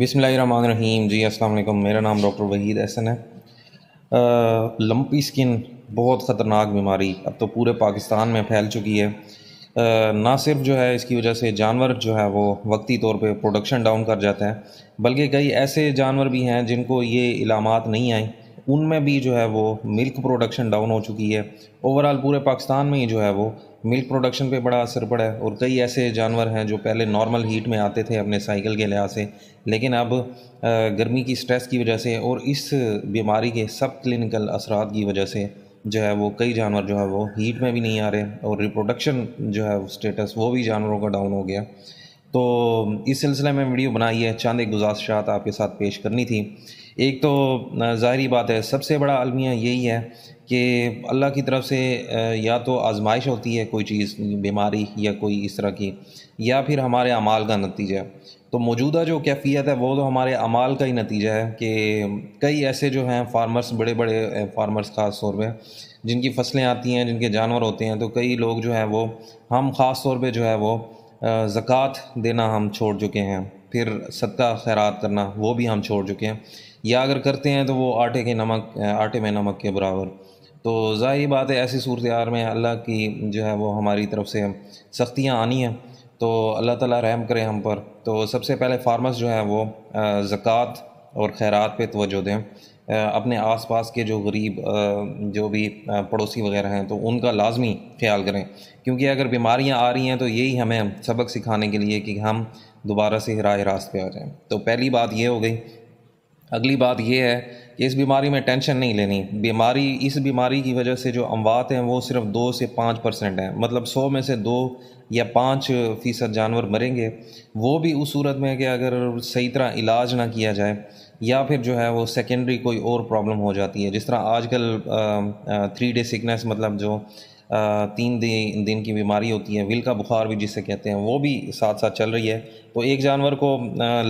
बिसमीम जी अस्सलाम मेरा नाम डॉक्टर वहीद एहसन है आ, लंपी स्किन बहुत ख़तरनाक बीमारी अब तो पूरे पाकिस्तान में फैल चुकी है आ, ना सिर्फ जो है इसकी वजह से जानवर जो है वो वक्ती तौर पे प्रोडक्शन डाउन कर जाते हैं बल्कि कई ऐसे जानवर भी हैं जिनको ये इलामत नहीं आई उनमें भी जो है वो मिल्क प्रोडक्शन डाउन हो चुकी है ओवरऑल पूरे पाकिस्तान में ही जो है वो मिल्क प्रोडक्शन पे बड़ा असर पड़ा है और कई ऐसे जानवर हैं जो पहले नॉर्मल हीट में आते थे अपने साइकिल के लिहाज से लेकिन अब गर्मी की स्ट्रेस की वजह से और इस बीमारी के सब क्लिनिकल असरात की वजह से जो है वो कई जानवर जो है वो हीट में भी नहीं आ रहे और रिप्रोडक्शन जो है स्टेटस वो भी जानवरों का डाउन हो गया तो इस सिलसिले में वीडियो बनाई है चांद एक गुजारिशात आपके साथ पेश करनी थी एक तो ज़ाहरी बात है सबसे बड़ा अलमिया यही है कि अल्लाह की तरफ से या तो आजमाइश होती है कोई चीज़ बीमारी या कोई इस तरह की या फिर हमारे अमाल का नतीजा तो मौजूदा जो कैफियत है वो तो हमारे अमाल का ही नतीजा है कि कई ऐसे जो हैं फार्मर्स बड़े बड़े फार्मर्स ख़ास तौर पर जिनकी फसलें आती हैं जिनके जानवर होते हैं तो कई लोग जो हैं वो हम ख़ास तौर पर जो है वो ज़क़़त देना हम छोड़ चुके हैं फिर सदका खैरात करना वो भी हम छोड़ चुके हैं या अगर करते हैं तो वो आटे के नमक आटे में नमक के बराबर तो ज़ाहिर बात है ऐसी सूरत में अल्लाह की जो है वो हमारी तरफ से सख्तियाँ आनी हैं तो अल्लाह ताला रहम करे हम पर तो सबसे पहले फार्मर्स जो हैं वो ज़क़़त और खैरात पे तवज्जो दें अपने आस पास के जो गरीब जो भी पड़ोसी वगैरह हैं तो उनका लाजमी ख्याल करें क्योंकि अगर बीमारियां आ रही हैं तो यही हमें सबक सिखाने के लिए कि हम दोबारा से राह रास्त पे आ जाएं तो पहली बात ये हो गई अगली बात यह है कि इस बीमारी में टेंशन नहीं लेनी बीमारी इस बीमारी की वजह से जो अमवात हैं वो सिर्फ दो से पाँच परसेंट हैं मतलब सौ में से दो या पाँच फ़ीसद जानवर मरेंगे वो भी उस सूरत में कि अगर सही तरह इलाज ना किया जाए या फिर जो है वो सेकेंडरी कोई और प्रॉब्लम हो जाती है जिस तरह आजकल थ्री डे सिकनेस मतलब जो तीन दिन दिन की बीमारी होती है विल का बुखार भी जिसे कहते हैं वो भी साथ साथ चल रही है तो एक जानवर को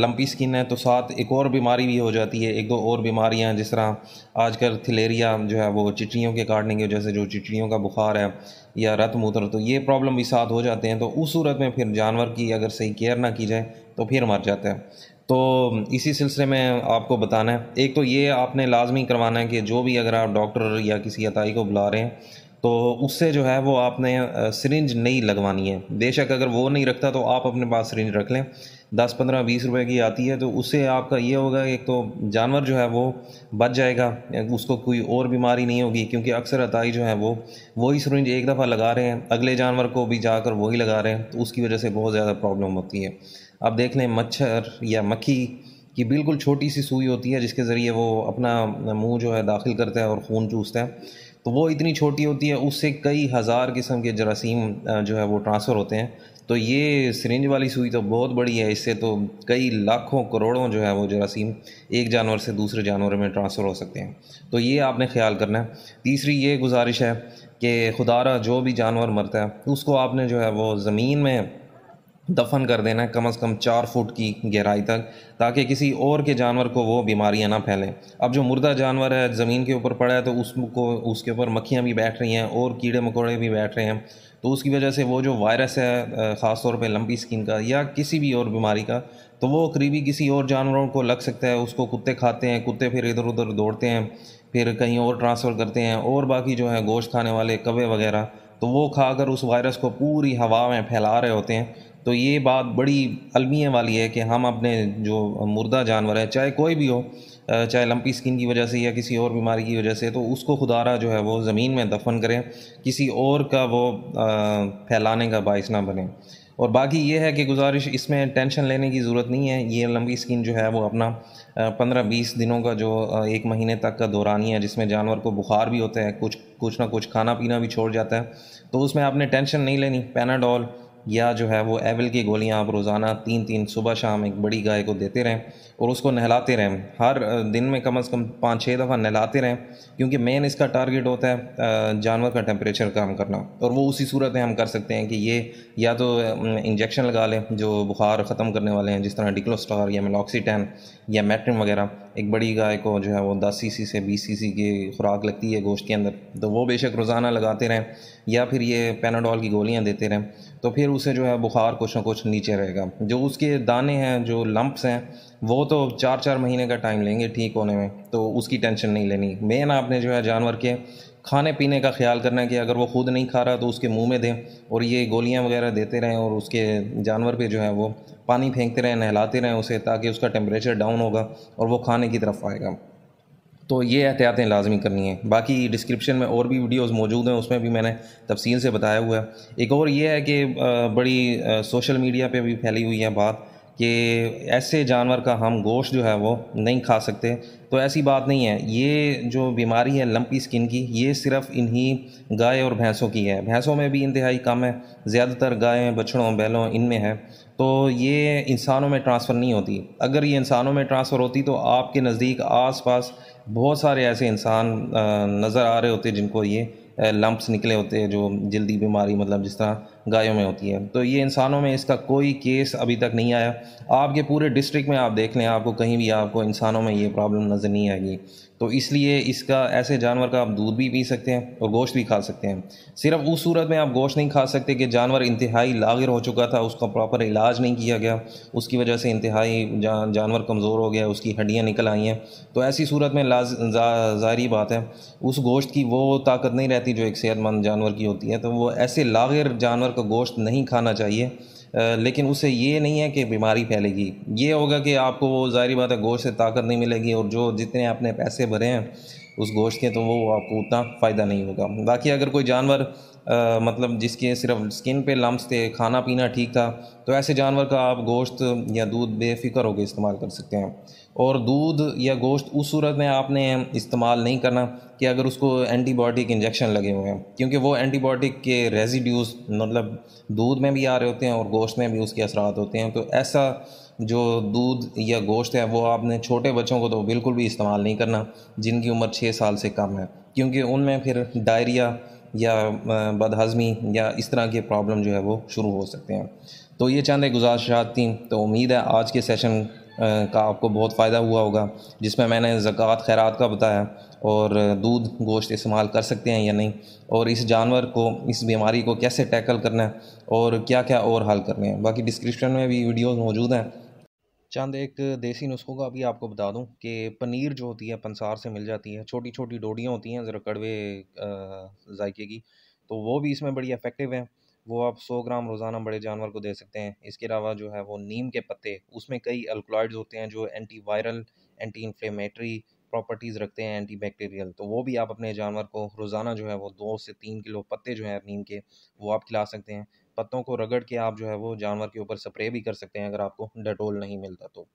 लंपी स्किन है तो साथ एक और बीमारी भी हो जाती है एक दो और बीमारियां जिस तरह आजकल थलेरिया जो है वो चिटड़ियों के काटने की वजह से जो चिटड़ियों का बुखार है या रत मूत्र तो ये प्रॉब्लम भी साथ हो जाते हैं तो उस सूरत में फिर जानवर की अगर सही केयर ना की जाए तो फिर मर जाता है तो इसी सिलसिले में आपको बताना है एक तो ये आपने लाजमी करवाना है कि जो भी अगर आप डॉक्टर या किसी अताई को बुला रहे हैं तो उससे जो है वो आपने सिरिंज नहीं लगवानी है बेशक अगर वो नहीं रखता तो आप अपने पास सिरिंज रख लें दस पंद्रह बीस रुपए की आती है तो उससे आपका ये होगा एक तो जानवर जो है वो बच जाएगा उसको कोई और बीमारी नहीं होगी क्योंकि अक्सर अताई जो है वो वही सिरिंज एक दफ़ा लगा रहे हैं अगले जानवर को भी जाकर वही लगा रहे हैं तो उसकी वजह से बहुत ज़्यादा प्रॉब्लम होती है अब देख लें मच्छर या मक्खी कि बिल्कुल छोटी सी सुई होती है जिसके ज़रिए वो अपना मुंह जो है दाखिल करता है और खून चूसता है तो वो इतनी छोटी होती है उससे कई हज़ार किस्म के जरासीम जो है वो ट्रांसफ़र होते हैं तो ये सरेंज वाली सुई तो बहुत बड़ी है इससे तो कई लाखों करोड़ों जो है वो जरासीम एक जानवर से दूसरे जानवर में ट्रांसफ़र हो सकते हैं तो ये आपने ख्याल करना है तीसरी ये गुजारिश है कि खुदारा जो भी जानवर मरता है उसको आपने जो है वो ज़मीन में दफन कर देना है कम से कम चार फुट की गहराई तक ताकि किसी और के जानवर को वो बीमारियां ना फैलें अब जो मुर्दा जानवर है ज़मीन के ऊपर पड़ा है तो उसको उसके ऊपर मक्खियाँ भी बैठ रही हैं और कीड़े मकोड़े भी बैठ रहे हैं तो उसकी वजह से वो जो वायरस है ख़ास तौर पे लंबी स्किन का या किसी भी और बीमारी का तो वो करीबी किसी और जानवरों को लग सकता है उसको कुत्ते खाते हैं कुत्ते फिर इधर उधर दौड़ते हैं फिर कहीं और ट्रांसफ़र करते हैं और बाकी जो है गोश्त खाने वाले कवे वगैरह तो वो खाकर उस वायरस को पूरी हवा में फैला रहे होते हैं तो ये बात बड़ी अलमिया वाली है कि हम अपने जो मुर्दा जानवर है चाहे कोई भी हो चाहे लंपी स्किन की वजह से या किसी और बीमारी की वजह से तो उसको खुदारा जो है वो ज़मीन में दफन करें किसी और का वो फैलाने का बायस ना बने और बाकी ये है कि गुजारिश इसमें टेंशन लेने की ज़रूरत नहीं है ये लंबी स्किन जो है वो अपना पंद्रह बीस दिनों का जो एक महीने तक का दौरानी है जिसमें जानवर को बुखार भी होता है कुछ कुछ ना कुछ खाना पीना भी छोड़ जाता है तो उसमें आपने टेंशन नहीं लेनी पैनाडॉल या जो है वो एवल की गोलियां आप रोज़ाना तीन तीन सुबह शाम एक बड़ी गाय को देते रहें और उसको नहलाते रहें हर दिन में कम अज़ कम पाँच छः दफ़ा नहलाते रहें क्योंकि मेन इसका टारगेट होता है जानवर का टेम्परेचर कम करना और वो उसी सूरत में हम कर सकते हैं कि ये या तो इंजेक्शन लगा लें जो बुखार ख़त्म करने वाले हैं जिस तरह डिक्लोस्टार या मिलोक्सीटैन या मेट्रिन वगैरह एक बड़ी गाय को जो है वो दस सी सी से बीस सी सी की खुराक लगती है गोश्त के अंदर तो वो बेशक रोज़ाना लगाते रहें या फिर ये पेनाडोल की गोलियाँ देते रहें तो फिर उसे जो है बुखार कुछ ना कुछ नीचे रहेगा जो उसके दाने हैं जो लम्प्स हैं वो तो चार चार महीने का टाइम लेंगे ठीक होने में तो उसकी टेंशन नहीं लेनी मेन आपने जो है जानवर के खाने पीने का ख्याल करना है कि अगर वो ख़ुद नहीं खा रहा तो उसके मुंह में दें और ये गोलियां वगैरह देते रहें और उसके जानवर पे जो है वो पानी फेंकते रहें नहलाते रहें उसे ताकि उसका टेम्परेचर डाउन होगा और वो खाने की तरफ आएगा तो ये एहतियातें लाजमी करनी है बाकी डिस्क्रिप्शन में और भी वीडियोस मौजूद हैं उसमें भी मैंने तफसील से बताया हुआ है एक और ये है कि बड़ी सोशल मीडिया पे भी फैली हुई है बात कि ऐसे जानवर का हम गोश्त जो है वो नहीं खा सकते तो ऐसी बात नहीं है ये जो बीमारी है लंपी स्किन की ये सिर्फ इन्हीं गाय और भैंसों की है भैंसों में भी इंतहाई कम है ज़्यादातर गायें बछड़ों बैलों इनमें है तो ये इंसानों में ट्रांसफ़र नहीं होती अगर ये इंसानों में ट्रांसफ़र होती तो आपके नज़दीक आस पास बहुत सारे ऐसे इंसान नज़र आ रहे होते जिनको ये लम्प्स निकले होते जो जल्दी बीमारी मतलब जिस तरह गायों में होती है तो ये इंसानों में इसका कोई केस अभी तक नहीं आया आपके पूरे डिस्ट्रिक्ट में आप देख लें आपको कहीं भी आपको इंसानों में ये प्रॉब्लम नज़र नहीं आएगी तो इसलिए इसका ऐसे जानवर का आप दूध भी पी सकते हैं और गोश्त भी खा सकते हैं सिर्फ उस सूरत में आप गोश्त नहीं खा सकते कि जानवर इंतहाई लागिर हो चुका था उसका प्रॉपर इलाज नहीं किया गया उसकी वजह से इंतहाई जा, जानवर कमज़ोर हो गया उसकी हड्डियाँ निकल आई हैं तो ऐसी सूरत में लाज ज़ाहरी बात है उस गोश्त की वो ताकत नहीं रहती जो एक सेहतमंद जानवर की होती है तो वो ऐसे लागिर जानवर को गोश्त नहीं खाना चाहिए लेकिन उसे ये नहीं है कि बीमारी फैलेगी ये होगा कि आपको वो ज़ाहरी बात है गोश्त से ताकत नहीं मिलेगी और जो जितने आपने पैसे भरे हैं उस गोश्त के तो वो आपको उतना फ़ायदा नहीं होगा बाकी अगर कोई जानवर मतलब जिसके सिर्फ स्किन पे लम्स थे खाना पीना ठीक था तो ऐसे जानवर का आप गोश्त या दूध बेफिक्र होकर इस्तेमाल कर सकते हैं और दूध या गोश्त उस सूरत में आपने इस्तेमाल नहीं करना कि अगर उसको एंटीबायोटिक इंजेक्शन लगे हुए हैं क्योंकि वो एंटीबायोटिक के रेजिड्यूज़ मतलब दूध में भी आ रहे होते हैं और गोश्त में भी उसके असरात होते हैं तो ऐसा जो दूध या गोश्त है वो आपने छोटे बच्चों को तो बिल्कुल भी इस्तेमाल नहीं करना जिनकी उम्र छः साल से कम है क्योंकि उनमें फिर डायरिया या बदहज़मी या इस तरह के प्रॉब्लम जो है वो शुरू हो सकते हैं तो ये चंद एक गुजारिशात थी तो उम्मीद है आज के सेशन का आपको बहुत फ़ायदा हुआ होगा जिसमें मैंने ज़क़़त खैरात का बताया और दूध गोश्त इस्तेमाल कर सकते हैं या नहीं और इस जानवर को इस बीमारी को कैसे टैकल करना है और क्या क्या और हल करने हैं बाकी डिस्क्रिप्शन में भी वीडियोज़ मौजूद हैं चंद एक देसी नुस्खों का भी आपको बता दूं कि पनीर जो होती है पंसार से मिल जाती है छोटी छोटी डोडियाँ होती हैं ज़रा कड़वे जायके की तो वो भी इसमें बड़ी इफ़ेक्टिव हैं वो आप सौ ग्राम रोज़ाना बड़े जानवर को दे सकते हैं इसके अलावा जो है वो नीम के पत्ते उसमें कई अल्कोलाइड्स होते हैं जो anti viral anti inflammatory properties रखते हैं एंटी बैक्टीरियल तो वो भी आप अपने जानवर को रोज़ाना जो है वो दो से तीन किलो पत्ते जो हैं नीम के वो आप खिला सकते हैं पत्तों को रगड़ के आप जो है वो जानवर के ऊपर स्प्रे भी कर सकते हैं अगर आपको डेटोल नहीं मिलता तो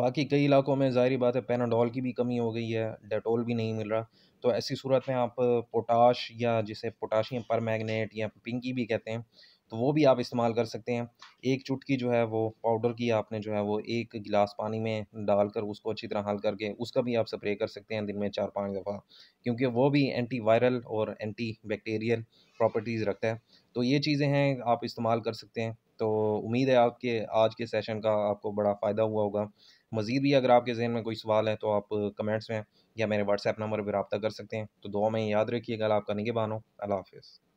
बाकी कई इलाकों में ज़ाहरी बात है पेनाडोल की भी कमी हो गई है डेटोल भी नहीं मिल रहा तो ऐसी सूरत में आप पोटाश या जिसे पोटाशियम पर या पिंकी भी कहते हैं तो वो भी आप इस्तेमाल कर सकते हैं एक चुटकी जो है वो पाउडर की आपने जो है वो एक गिलास पानी में डालकर उसको अच्छी तरह हल करके उसका भी आप स्प्रे कर सकते हैं दिन में चार पाँच दफ़ा क्योंकि वो भी एंटी वायरल और एंटी बैक्टीरियल प्रॉपर्टीज़ रखता है तो ये चीज़ें हैं आप इस्तेमाल कर सकते हैं तो उम्मीद है आपके आज के सेशन का आपको बड़ा फ़ायदा हुआ होगा मज़ीद भी अगर आपके जहन में कोई सवाल है तो आप कमेंट्स में या मेरे व्हाट्सएप नंबर पर रबता कर सकते हैं तो दुआ में याद रखिएगा आपका निगे बानो अल्लाह हाफिज़